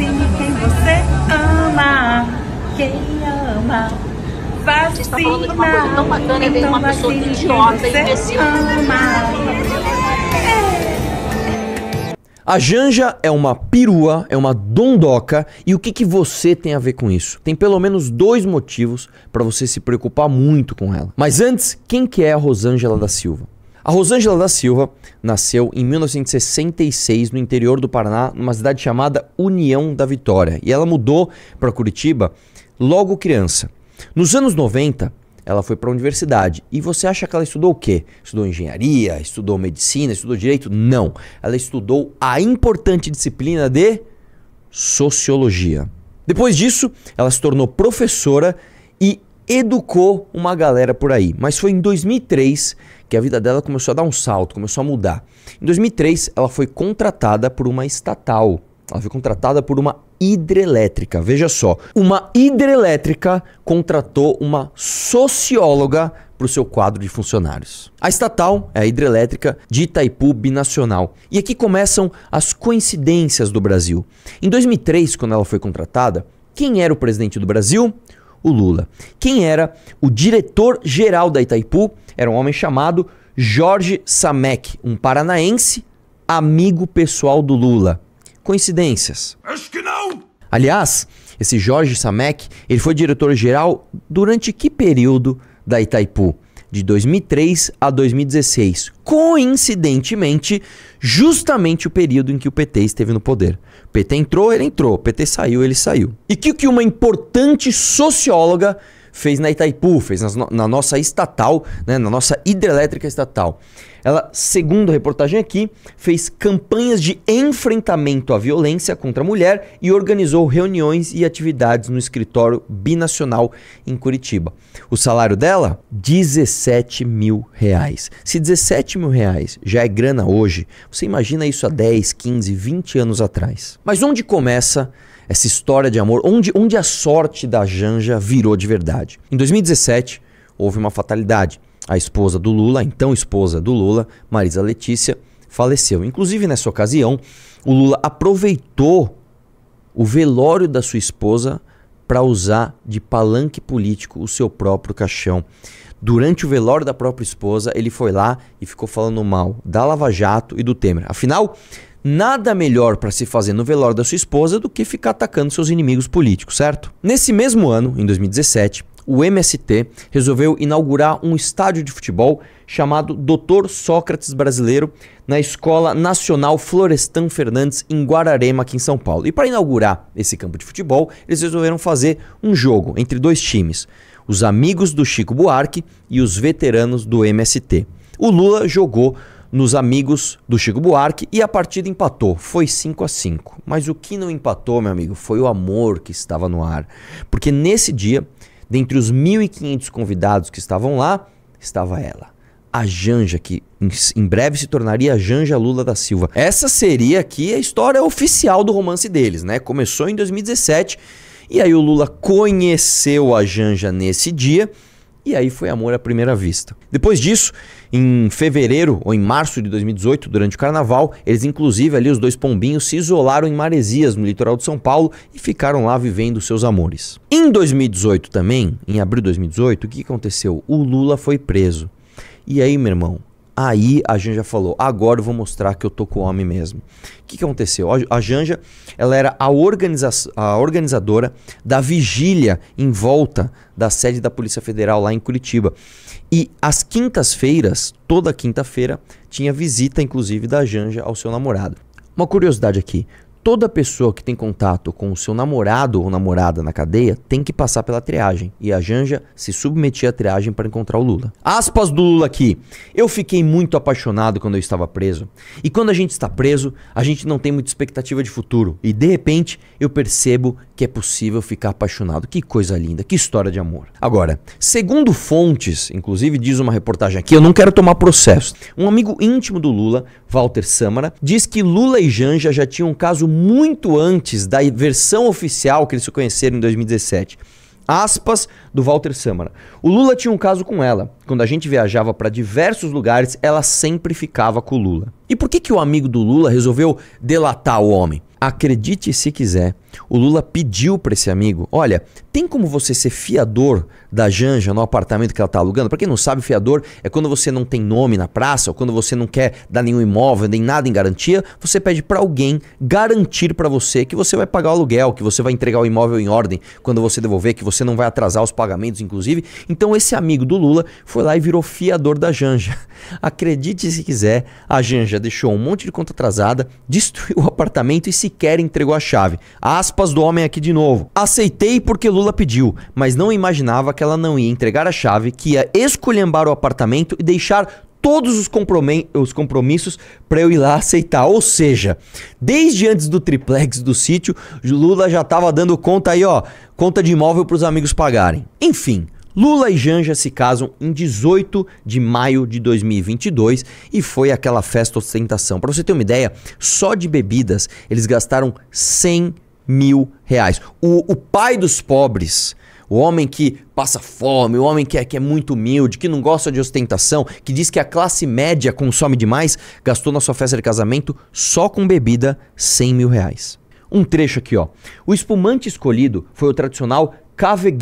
Vacine quem você ama. Quem ama. Vacina. Vocês tá falando de uma coisa tão bacana e vem então uma pessoa idiota, imbecil. A Janja é uma perua, é uma dondoca, e o que, que você tem a ver com isso? Tem pelo menos dois motivos para você se preocupar muito com ela. Mas antes, quem que é a Rosângela da Silva? A Rosângela da Silva nasceu em 1966 no interior do Paraná, numa cidade chamada União da Vitória, e ela mudou para Curitiba logo criança. Nos anos 90, ela foi para a universidade. E você acha que ela estudou o quê? Estudou engenharia, estudou medicina, estudou direito? Não. Ela estudou a importante disciplina de sociologia. Depois disso, ela se tornou professora e educou uma galera por aí. Mas foi em 2003 que a vida dela começou a dar um salto, começou a mudar. Em 2003, ela foi contratada por uma estatal. Ela foi contratada por uma hidrelétrica. Veja só, uma hidrelétrica contratou uma socióloga para o seu quadro de funcionários. A estatal é a hidrelétrica de Itaipu Binacional. E aqui começam as coincidências do Brasil. Em 2003, quando ela foi contratada, quem era o presidente do Brasil? O Lula. Quem era o diretor-geral da Itaipu? Era um homem chamado Jorge Samek, um paranaense, amigo pessoal do Lula. Coincidências? Acho que não! Aliás, esse Jorge Samek, ele foi diretor-geral durante que período da Itaipu? De 2003 a 2016. Coincidentemente, justamente o período em que o PT esteve no poder. O PT entrou, ele entrou. O PT saiu, ele saiu. E que que uma importante socióloga fez na Itaipu, fez na, na nossa estatal, né, na nossa hidrelétrica estatal. Ela, segundo a reportagem aqui, fez campanhas de enfrentamento à violência contra a mulher e organizou reuniões e atividades no escritório binacional em Curitiba. O salário dela? 17 mil reais. Se 17 mil reais já é grana hoje, você imagina isso há 10, 15, 20 anos atrás. Mas onde começa essa história de amor, onde, onde a sorte da Janja virou de verdade. Em 2017, houve uma fatalidade. A esposa do Lula, então esposa do Lula, Marisa Letícia, faleceu. Inclusive, nessa ocasião, o Lula aproveitou o velório da sua esposa para usar de palanque político o seu próprio caixão. Durante o velório da própria esposa, ele foi lá e ficou falando mal da Lava Jato e do Temer. Afinal, Nada melhor para se fazer no velório da sua esposa do que ficar atacando seus inimigos políticos, certo? Nesse mesmo ano, em 2017, o MST resolveu inaugurar um estádio de futebol chamado Doutor Sócrates Brasileiro na Escola Nacional Florestan Fernandes em Guararema, aqui em São Paulo. E para inaugurar esse campo de futebol, eles resolveram fazer um jogo entre dois times, os amigos do Chico Buarque e os veteranos do MST. O Lula jogou nos amigos do Chico Buarque e a partida empatou. Foi 5 a 5. Mas o que não empatou, meu amigo, foi o amor que estava no ar. Porque nesse dia, dentre os 1.500 convidados que estavam lá, estava ela. A Janja, que em breve se tornaria a Janja Lula da Silva. Essa seria aqui a história oficial do romance deles, né? Começou em 2017 e aí o Lula conheceu a Janja nesse dia e aí foi amor à primeira vista. Depois disso, em fevereiro ou em março de 2018, durante o carnaval, eles inclusive ali os dois pombinhos se isolaram em Maresias, no litoral de São Paulo, e ficaram lá vivendo seus amores. Em 2018 também, em abril de 2018, o que aconteceu? O Lula foi preso. E aí, meu irmão, Aí a Janja falou: agora eu vou mostrar que eu tô com o homem mesmo. O que, aconteceu? A Janja ela era a, organiza a organizadora da vigília em volta da sede da Polícia Federal lá em Curitiba. E às quintas-feiras, toda quinta-feira, tinha visita, inclusive, da Janja ao seu namorado. Uma curiosidade aqui: toda pessoa que tem contato com o seu namorado ou namorada na cadeia tem que passar pela triagem. E a Janja se submetia à triagem para encontrar o Lula. Aspas do Lula aqui. Eu fiquei muito apaixonado quando eu estava preso. E quando a gente está preso, a gente não tem muita expectativa de futuro. E de repente, eu percebo que é possível ficar apaixonado. Que coisa linda, que história de amor. Agora, segundo fontes, inclusive diz uma reportagem aqui, eu não quero tomar processo. Um amigo íntimo do Lula, Walter Samara, diz que Lula e Janja já tinham um caso muito antes da versão oficial que eles se conheceram em 2017. Aspas do Walter Samara. O Lula tinha um caso com ela quando a gente viajava para diversos lugares, ela sempre ficava com o Lula. E por que, que o amigo do Lula resolveu delatar o homem? Acredite se quiser, o Lula pediu para esse amigo: olha, tem como você ser fiador da Janja no apartamento que ela está alugando? Para quem não sabe, fiador é quando você não tem nome na praça, ou quando você não quer dar nenhum imóvel, nem nada em garantia, você pede para alguém garantir para você que você vai pagar o aluguel, que você vai entregar o imóvel em ordem quando você devolver, que você não vai atrasar os pagamentos, inclusive. Então, esse amigo do Lula foi foi lá e virou fiador da Janja. Acredite se quiser, a Janja deixou um monte de conta atrasada, destruiu o apartamento e sequer entregou a chave. Aspas do homem aqui de novo. Aceitei porque Lula pediu, mas não imaginava que ela não ia entregar a chave, que ia esculhambar o apartamento e deixar todos os, os compromissos para eu ir lá aceitar. Ou seja, desde antes do triplex do sítio, Lula já estava dando conta aí, ó, conta de imóvel para os amigos pagarem. Enfim, Lula e Janja se casam em 18 de maio de 2022 e foi aquela festa ostentação. Para você ter uma ideia, só de bebidas eles gastaram 100 mil reais. O, o pai dos pobres o homem que passa fome, o homem que é, que é, muito humilde, que não gosta de ostentação, que diz que a classe média consome demais, gastou na sua festa de casamento só com bebida 100 mil reais um trecho aqui, ó. O espumante escolhido foi o tradicional Cave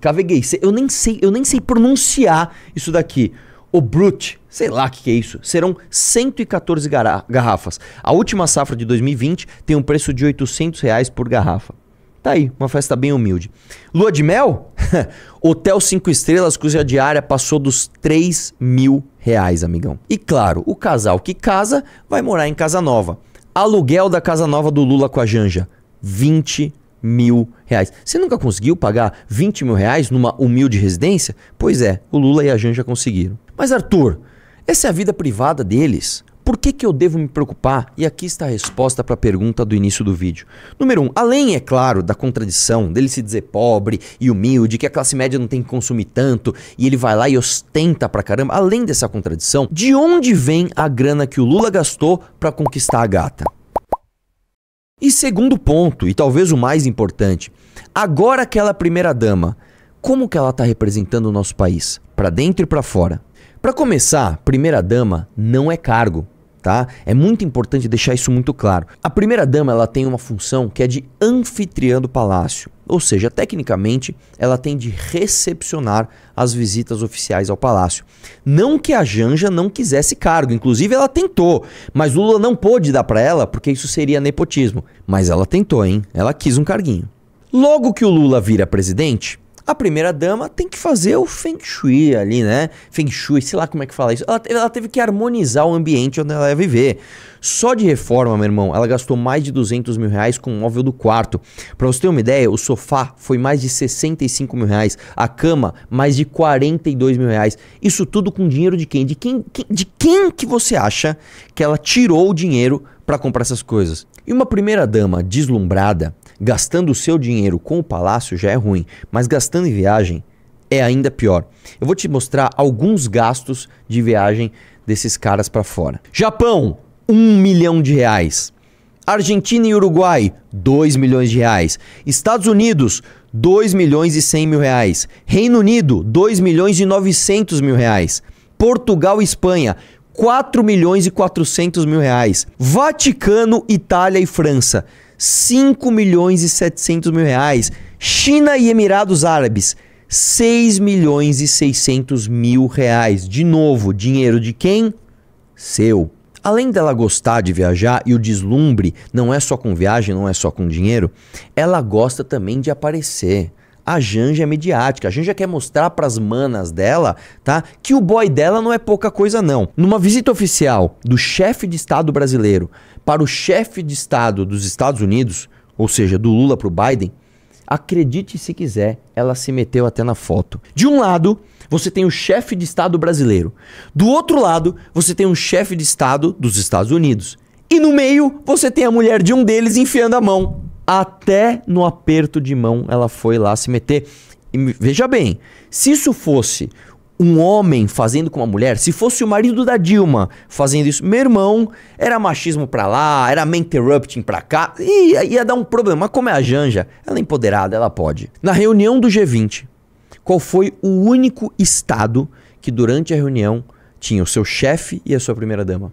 Cavegueice. Eu nem sei, eu nem sei pronunciar isso daqui. O Brut, sei lá o que, que, é isso, serão 114 garrafas. A última safra de 2020 tem um preço de 800 reais por garrafa. Tá aí, uma festa bem humilde. Lua de mel? Hotel 5 estrelas cuja diária passou dos 3 mil reais, amigão. E claro, o casal que casa vai morar em casa nova. Aluguel da casa nova do Lula com a Janja, 20 mil reais. Você nunca conseguiu pagar 20 mil reais numa humilde residência? Pois é, o Lula e a Janja conseguiram. Mas Arthur, essa é a vida privada deles. Por que, que eu devo me preocupar? E aqui está a resposta para a pergunta do início do vídeo. Número 1. Um, além, é claro, da contradição dele se dizer pobre e humilde, que a classe média não tem que consumir tanto e ele vai lá e ostenta pra caramba, além dessa contradição, de onde vem a grana que o Lula gastou para conquistar a gata? E segundo ponto, e talvez o mais importante, agora aquela primeira dama, como que ela está representando o nosso país, para dentro e para fora? Para começar, primeira dama não é cargo tá? É muito importante deixar isso muito claro. A primeira dama, ela tem uma função que é de anfitriã do palácio, ou seja, tecnicamente, ela tem de recepcionar as visitas oficiais ao palácio. Não que a Janja não quisesse cargo, inclusive ela tentou, mas Lula não pôde dar para ela porque isso seria nepotismo, mas ela tentou, hein? Ela quis um carguinho. Logo que o Lula vira presidente, a primeira dama tem que fazer o feng shui ali, né? Feng shui, sei lá como é que fala isso. Ela, ela, teve que harmonizar o ambiente onde ela ia viver. Só de reforma, meu irmão, ela gastou mais de 200 mil reais com o móvel do quarto. Pra você ter uma ideia, o sofá foi mais de 65 mil reais. A cama, mais de 42 mil reais. Isso tudo com dinheiro de quem? De quem, de quem que você acha que ela tirou o dinheiro para comprar essas coisas? E uma primeira dama deslumbrada Gastando o seu dinheiro com o palácio já é ruim, mas gastando em viagem é ainda pior. Eu vou te mostrar alguns gastos de viagem desses caras para fora. Japão, 1 um milhão de reais. Argentina e Uruguai, 2 milhões de reais. Estados Unidos, 2 milhões e 100 mil reais. Reino Unido, 2 milhões e 900 mil reais. Portugal e Espanha, 4 milhões e 400 mil reais. Vaticano, Itália e França, 5 milhões e 700 mil reais. China e Emirados Árabes, 6 milhões e 600 mil reais. De novo, dinheiro de quem? Seu. Além dela gostar de viajar e o deslumbre não é só com viagem, não é só com dinheiro, ela gosta também de aparecer. A Janja é mediática, a Janja quer mostrar para as manas dela, tá, que o boy dela não é pouca coisa não. Numa visita oficial do chefe de Estado brasileiro para o chefe de Estado dos Estados Unidos, ou seja, do Lula para o Biden, acredite se quiser, ela se meteu até na foto. De um lado, você tem o chefe de Estado brasileiro. Do outro lado, você tem um chefe de Estado dos Estados Unidos. E no meio, você tem a mulher de um deles enfiando a mão. Até no aperto de mão ela foi lá se meter. E veja bem, se isso fosse um homem fazendo com uma mulher, se fosse o marido da Dilma fazendo isso, meu irmão, era machismo pra lá, era interrupting pra cá, ia, ia dar um problema. Mas como é a Janja, ela é empoderada, ela pode. Na reunião do G20, qual foi o único estado que durante a reunião tinha o seu chefe e a sua primeira dama?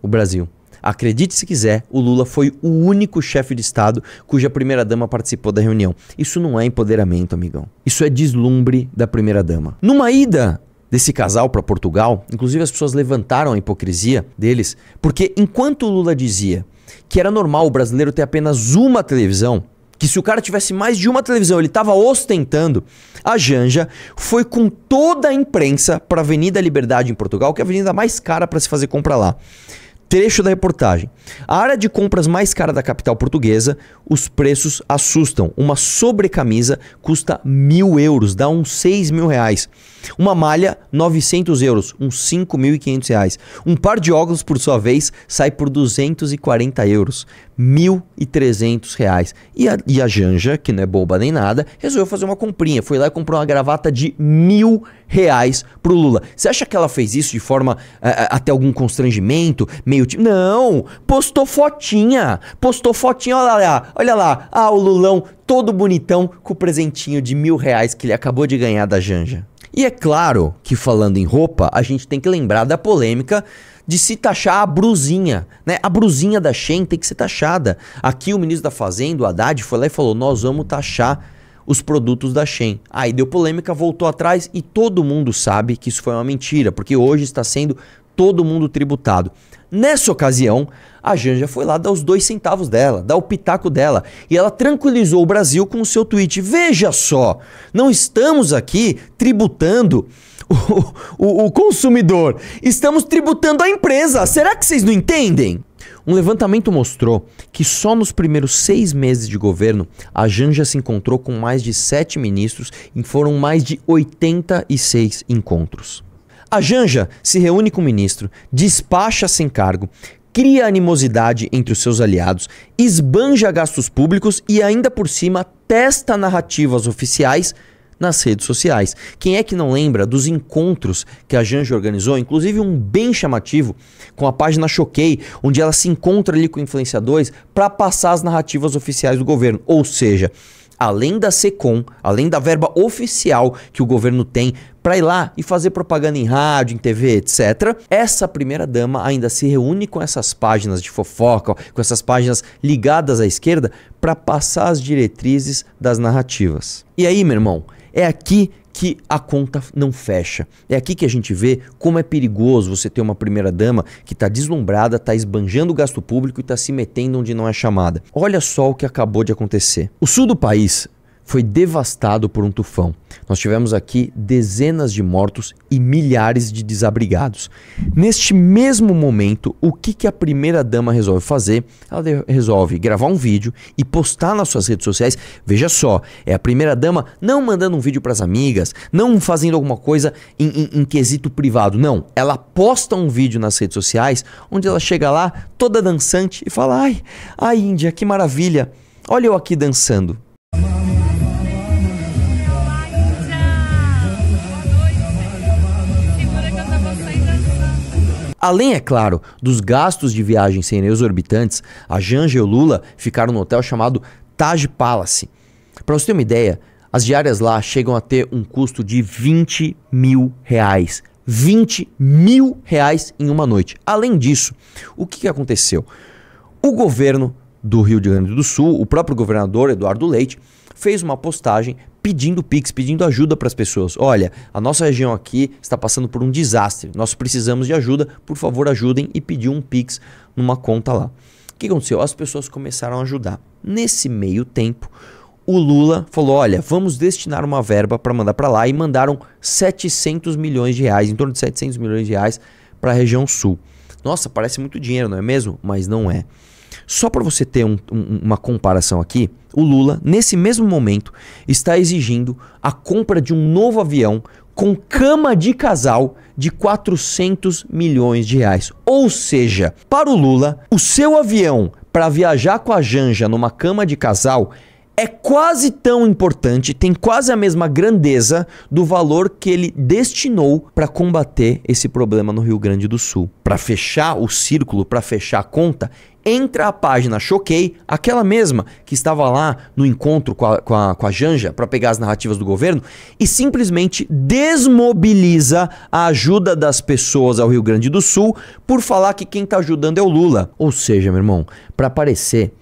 O Brasil. Acredite se quiser, o Lula foi o único chefe de Estado cuja primeira-dama participou da reunião. Isso não é empoderamento, amigão. Isso é deslumbre da primeira-dama. Numa ida desse casal para Portugal, inclusive as pessoas levantaram a hipocrisia deles, porque enquanto o Lula dizia que era normal o brasileiro ter apenas uma televisão, que se o cara tivesse mais de uma televisão, ele estava ostentando. A Janja foi com toda a imprensa para a Avenida Liberdade em Portugal, que é a avenida mais cara para se fazer compra lá. Trecho da reportagem. A área de compras mais cara da capital portuguesa, os preços assustam. Uma sobrecamisa custa mil euros, dá uns seis mil reais. Uma malha, 900 euros, uns 5.500 reais. Um par de óculos, por sua vez, sai por 240 euros, 1.300 reais. E a, e a Janja, que não é boba nem nada, resolveu fazer uma comprinha. Foi lá e comprou uma gravata de mil reais pro Lula. Você acha que ela fez isso de forma eh, eh, até algum constrangimento? Meio tipo. Não! Postou fotinha! Postou fotinha, olha lá, olha lá. Ah, o Lulão todo bonitão com o presentinho de mil reais que ele acabou de ganhar da Janja. E é claro que falando em roupa, a gente tem que lembrar da polêmica de se taxar a brusinha, né? A brusinha da Shen tem que ser taxada. Aqui o ministro da Fazenda, o Haddad, foi lá e falou: "Nós vamos taxar os produtos da Shen". Aí deu polêmica, voltou atrás e todo mundo sabe que isso foi uma mentira, porque hoje está sendo todo mundo tributado. Nessa ocasião, a Janja foi lá dar os dois centavos dela, dar o pitaco dela, e ela tranquilizou o Brasil com o seu tweet. Veja só, não estamos aqui tributando o, o, o consumidor, estamos tributando a empresa. Será que vocês não entendem? Um levantamento mostrou que só nos primeiros seis meses de governo, a Janja se encontrou com mais de sete ministros e foram mais de 86 encontros. A Janja se reúne com o ministro, despacha sem cargo, cria animosidade entre os seus aliados, esbanja gastos públicos e ainda por cima testa narrativas oficiais nas redes sociais. Quem é que não lembra dos encontros que a Janja organizou, inclusive um bem chamativo com a página Choquei, onde ela se encontra ali com influenciadores para passar as narrativas oficiais do governo, ou seja, além da SECOM, além da verba oficial que o governo tem para ir lá e fazer propaganda em rádio, em TV, etc. Essa primeira dama ainda se reúne com essas páginas de fofoca, com essas páginas ligadas à esquerda para passar as diretrizes das narrativas. E aí, meu irmão, é aqui que a conta não fecha. É aqui que a gente vê como é perigoso você ter uma primeira-dama que está deslumbrada, está esbanjando o gasto público e está se metendo onde não é chamada. Olha só o que acabou de acontecer. O sul do país foi devastado por um tufão. Nós tivemos aqui dezenas de mortos e milhares de desabrigados. Neste mesmo momento, o que, que a primeira-dama resolve fazer? Ela resolve gravar um vídeo e postar nas suas redes sociais. Veja só, é a primeira-dama não mandando um vídeo para as amigas, não fazendo alguma coisa em, em, em quesito privado. Não, ela posta um vídeo nas redes sociais onde ela chega lá toda dançante e fala: Ai, ai, Índia, que maravilha! Olha eu aqui dançando. Além, é claro, dos gastos de viagem sem exorbitantes, a Janja e o Lula ficaram no hotel chamado Taj Palace. Para você ter uma ideia, as diárias lá chegam a ter um custo de 20 mil reais. 20 mil reais em uma noite. Além disso, o que aconteceu? O governo do Rio de Janeiro do Sul, o próprio governador Eduardo Leite, fez uma postagem pedindo Pix, pedindo ajuda para as pessoas. Olha, a nossa região aqui está passando por um desastre, nós precisamos de ajuda, por favor ajudem e pediu um Pix numa conta lá. O que aconteceu? As pessoas começaram a ajudar. Nesse meio tempo, o Lula falou: olha, vamos destinar uma verba para mandar para lá e mandaram 700 milhões de reais, em torno de 700 milhões de reais para a região sul. Nossa, parece muito dinheiro, não é mesmo? Mas não é. Só para você ter um, um, uma comparação aqui, o Lula, nesse mesmo momento, está exigindo a compra de um novo avião com cama de casal de 400 milhões de reais. Ou seja, para o Lula, o seu avião para viajar com a Janja numa cama de casal é quase tão importante, tem quase a mesma grandeza do valor que ele destinou para combater esse problema no Rio Grande do Sul. Para fechar o círculo, para fechar a conta, entra a página Choquei, aquela mesma que estava lá no encontro com a, com a, com a Janja para pegar as narrativas do governo, e simplesmente desmobiliza a ajuda das pessoas ao Rio Grande do Sul por falar que quem está ajudando é o Lula. Ou seja, meu irmão, para parecer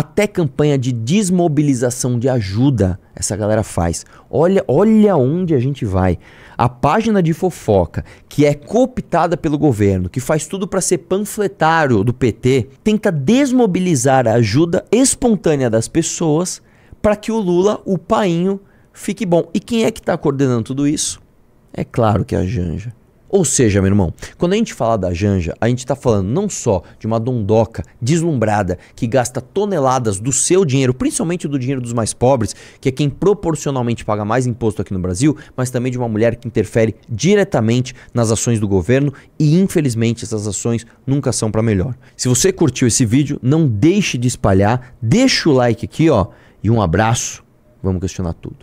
até campanha de desmobilização de ajuda essa galera faz. Olha, olha onde a gente vai. A página de fofoca, que é cooptada pelo governo, que faz tudo para ser panfletário do PT, tenta desmobilizar a ajuda espontânea das pessoas para que o Lula, o painho, fique bom. E quem é que está coordenando tudo isso? É claro que é a Janja. Ou seja, meu irmão, quando a gente fala da Janja, a gente está falando não só de uma dondoca deslumbrada que gasta toneladas do seu dinheiro, principalmente do dinheiro dos mais pobres, que é quem proporcionalmente paga mais imposto aqui no Brasil, mas também de uma mulher que interfere diretamente nas ações do governo e infelizmente essas ações nunca são para melhor. Se você curtiu esse vídeo, não deixe de espalhar, deixa o like aqui, ó, e um abraço. Vamos questionar tudo.